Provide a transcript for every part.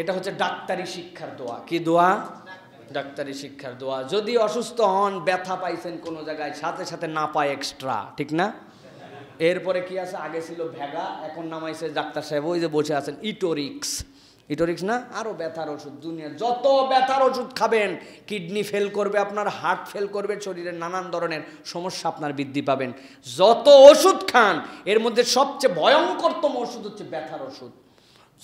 এটা হচ্ছে ডাক্তারি শিক্ষার দোয়া কি দোয়া ডাক্তারি শিক্ষার দোয়া যদি অসুস্থ হন ব্যথা পাইছেন কোনো জায়গায় সাথে সাথে না পায় এক্সট্রা ঠিক না এরপরে কি আছে আগে ছিল ভেগা এখন নামাইছে ডাক্তার সাহেব ওই যে বসে আছেন ইটোরিক্স ইটোরিক্স না আরও ব্যথার ওষুধ দুনিয়া যত ব্যথার ওষুধ খাবেন কিডনি ফেল করবে আপনার হার্ট ফেল করবে শরীরের নানান ধরনের সমস্যা আপনার বৃদ্ধি পাবেন যত ওষুধ খান এর মধ্যে সবচেয়ে ভয়ঙ্করতম ওষুধ হচ্ছে ব্যথার ওষুধ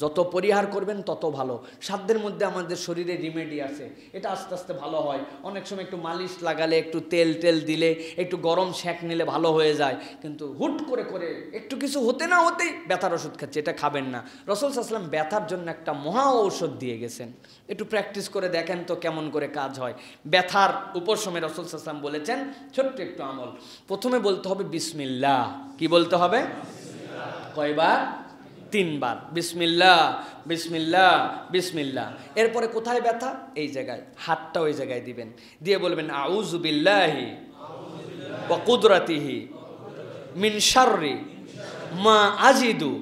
যত পরিহার করবেন তত ভালো সাধ্যের মধ্যে আমাদের শরীরে রিমেডি আছে এটা আস্তে আস্তে ভালো হয় অনেক সময় একটু মালিশ লাগালে একটু তেল টেল দিলে একটু গরম শ্যাক নিলে ভালো হয়ে যায় কিন্তু হুট করে করে একটু কিছু হতে না হতেই ব্যথার ওষুধ খাচ্ছে এটা খাবেন না রসুল সাহসালাম ব্যথার জন্য একটা মহা ঔষধ দিয়ে গেছেন একটু প্র্যাকটিস করে দেখেন তো কেমন করে কাজ হয় ব্যথার উপশমে রসুল সাহসালাম বলেছেন ছোট্ট একটু আমল প্রথমে বলতে হবে বিসমিল্লা কি বলতে হবে কয়বার তিনবার বিসমিল্লা বিসমিল্লা বিসমিল্লা এরপরে কোথায় ব্যথা এই জায়গায় হাতটা ওই জায়গায় দিবেন দিয়ে বলবেন আউজুবিল্লাহি বা কুদরাতিহি মিন শাররি মা আজিদু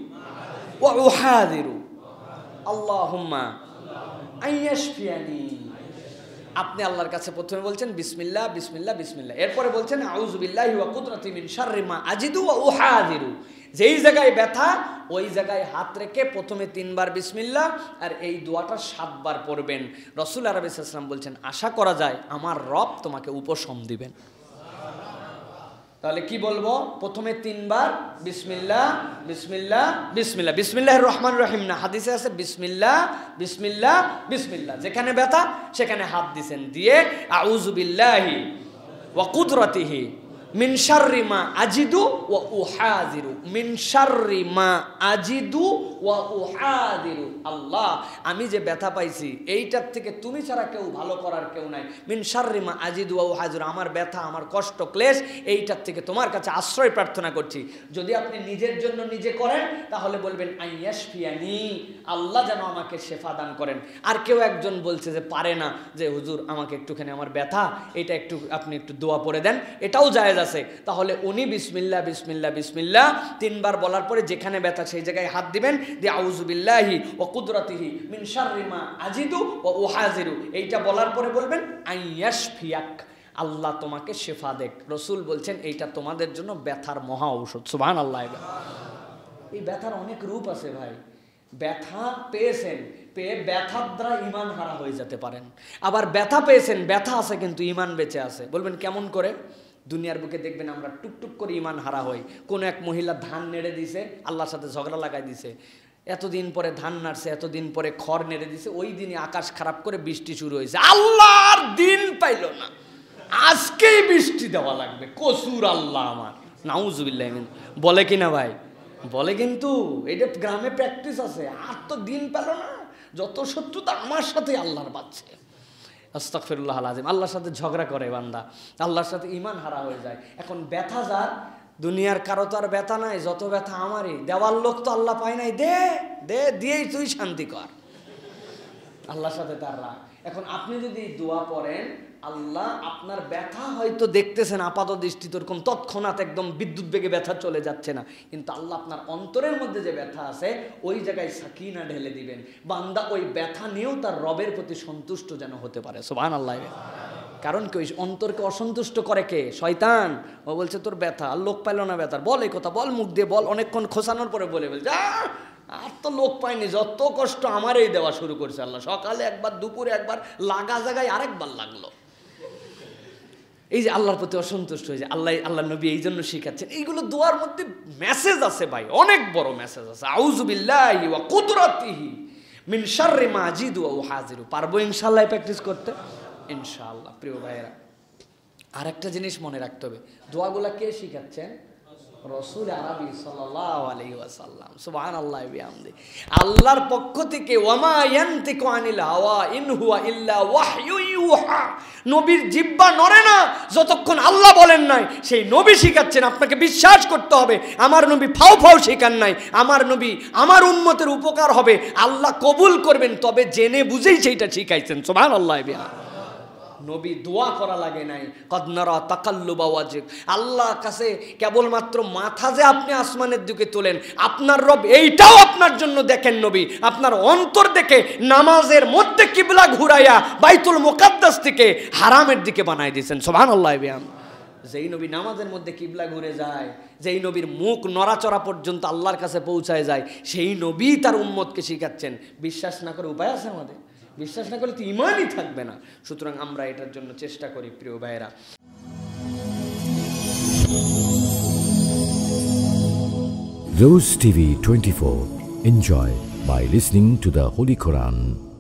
ও উহাদিরু আল্লাহুম্মা আইয়াশফিয়ানি আপনি আল্লাহর কাছে প্রথমে বলছেন বিসমিল্লা বিসমিল্লা বিসমিল্লা এরপরে বলছেন আউজুবিল্লাহি ওয়া কুদরাতি মিন শাররি মা আজিদু ওয়া উহাদিরু যেই জায়গায় ব্যথা ওই জায়গায় হাত রেখে প্রথমে তিনবার বিসমিল্লা আর এই দোয়াটা সাতবার পড়বেন রসুল আরবি ইসলাম বলছেন আশা করা যায় আমার রব তোমাকে উপশম দিবেন তাহলে কি বলবো প্রথমে তিনবার বিসমিল্লা বিসমিল্লা বিসমিল্লা বিসমিল্লাহ রহমান রহিম না হাদিসে আছে বিসমিল্লা বিসমিল্লা বিসমিল্লা যেখানে ব্যথা সেখানে হাত দিছেন দিয়ে আউজুবিল্লাহি কুদরতিহি মিনশারি মা আজিদু ও উহাদিরু মিনশারি মা আজিদু আল্লাহ আমি যে ব্যথা পাইছি এইটার থেকে তুমি ছাড়া কেউ ভালো করার কেউ নাই মিনশারি মা আজিদু ও হাজির আমার ব্যথা আমার কষ্ট ক্লেশ এইটার থেকে তোমার কাছে আশ্রয় প্রার্থনা করছি যদি আপনি নিজের জন্য নিজে করেন তাহলে বলবেন আইয়াস আল্লাহ যেন আমাকে শেফা দান করেন আর কেউ একজন বলছে যে পারে না যে হুজুর আমাকে একটুখানি আমার ব্যথা এটা একটু আপনি একটু দোয়া পড়ে দেন এটাও যায় আছে তাহলে উনি বিসমিল্লা বিসমিল্লা বিসমিল্লা তিনবার বলার পরে যেখানে ব্যথা সেই জায়গায় হাত দিবেন দি আউজুবিল্লাহি ও কুদরতিহি মিনসারিমা আজিদু ও ওহাজিরু এইটা বলার পরে বলবেন আইয়াস ফিয়াক আল্লাহ তোমাকে শেফা দেখ রসুল বলছেন এইটা তোমাদের জন্য ব্যথার মহা ঔষধ সুবাহান আল্লাহ এই ব্যথার অনেক রূপ আছে ভাই ব্যথা পেয়েছেন পেয়ে ব্যথার দ্বারা ইমান হারা হয়ে যেতে পারেন আবার ব্যথা পেয়েছেন ব্যথা আছে কিন্তু ইমান বেঁচে আছে বলবেন কেমন করে দুনিয়ার বুকে দেখবেন আমরা টুকটুক করে ইমান হারা হই কোনো এক মহিলা ধান নেড়ে দিছে আল্লাহর সাথে ঝগড়া লাগাই দিছে এতদিন পরে ধান নাড়ছে এতদিন পরে খড় নেড়ে দিছে ওই দিনই আকাশ খারাপ করে বৃষ্টি শুরু হয়েছে আল্লাহর দিন পাইল না আজকেই বৃষ্টি দেওয়া লাগবে কসুর আল্লাহ আমার নাউজুবিল্লাহ বলে কি না ভাই বলে কিন্তু এটা গ্রামে প্র্যাকটিস আছে আর তো দিন পেল না যত শত্রুতা আমার সাথে আল্লাহর বাচ্চা আস্তাকফিরুল্লাহ আলাজিম আল্লাহর সাথে ঝগড়া করে বান্দা আল্লাহর সাথে ইমান হারা হয়ে যায় এখন ব্যথা যার দুনিয়ার কারো তো আর ব্যথা নাই যত ব্যথা আমারই দেওয়ার লোক তো আল্লাহ পায় নাই দে দে দিয়েই তুই শান্তি কর আল্লাহর সাথে তার রাগ এখন আপনি যদি দোয়া পড়েন আল্লাহ আপনার ব্যথা হয়তো দেখতেছেন আপাত দৃষ্টিতে ওরকম তৎক্ষণাৎ একদম বিদ্যুৎ বেগে ব্যথা চলে যাচ্ছে না কিন্তু আল্লাহ আপনার অন্তরের মধ্যে যে ব্যথা আছে ওই জায়গায় সাকিনা ঢেলে দিবেন বান্দা ওই ব্যথা নিয়েও তার রবের প্রতি সন্তুষ্ট যেন হতে পারে সোবান আল্লাহ কারণ কি ওই অন্তরকে অসন্তুষ্ট করে কে শয়তান ও বলছে তোর ব্যথা আর লোক পাইল না ব্যথার বল এই কথা বল মুখ দিয়ে বল অনেকক্ষণ খোসানোর পরে বলে বলছে আর তো লোক পায়নি যত কষ্ট আমারই দেওয়া শুরু করছে আল্লাহ সকালে একবার দুপুরে একবার লাগা জায়গায় আরেকবার লাগলো এই যে আল্লাহর প্রতি অসন্তুষ্ট হয়েছে আল্লাহ আল্লাহ নবী এই জন্য শিখাচ্ছেন এইগুলো দোয়ার মধ্যে মেসেজ আছে ভাই অনেক বড় মেসেজ আছে আউজুবিল্লাহি ওয়া কুদরাতিহি মিন শাররি মা জিদু ওয়া হাজিরু পারবো ইনশাল্লাহ প্র্যাকটিস করতে ইনশাল্লাহ প্রিয় ভাইয়েরা আর একটা জিনিস মনে রাখতে হবে দোয়াগুলা কে শিখাচ্ছেন রসুল আরবি সাল্লাম সুবাহ আল্লাহ আল্লাহর পক্ষ থেকে নবীর জিব্বা নড়ে না যতক্ষণ আল্লাহ বলেন নাই সেই নবী শিখাচ্ছেন আপনাকে বিশ্বাস করতে হবে আমার নবী ফাও ফাও শেখান নাই আমার নবী আমার উন্মতের উপকার হবে আল্লাহ কবুল করবেন তবে জেনে বুঝেই সেইটা শিখাইছেন সুবাহ আল্লাহ বিহাম নবী দোয়া করা লাগে নাই কদনারা তাকাল্লুবা ওয়াজিব আল্লাহ কাছে কেবলমাত্র মাথা যে আপনি আসমানের দিকে তোলেন আপনার রব এইটাও আপনার জন্য দেখেন নবী আপনার অন্তর দেখে নামাজের মধ্যে কিবলা ঘুরাইয়া বাইতুল মোকাদ্দাস থেকে হারামের দিকে বানাই দিয়েছেন সোহান আল্লাহ ব্যায়াম যেই নবী নামাজের মধ্যে কিবলা ঘুরে যায় যেই নবীর মুখ নড়াচড়া পর্যন্ত আল্লাহর কাছে পৌঁছায় যায় সেই নবী তার উম্মতকে শিখাচ্ছেন বিশ্বাস না করে উপায় আছে আমাদের বিশ্বাস না করলে তো ইমানই থাকবে না সুতরাং আমরা এটার জন্য চেষ্টা করি প্রিয় ভাইয়েরা Rose TV 24. Enjoy by listening to the Holy Quran.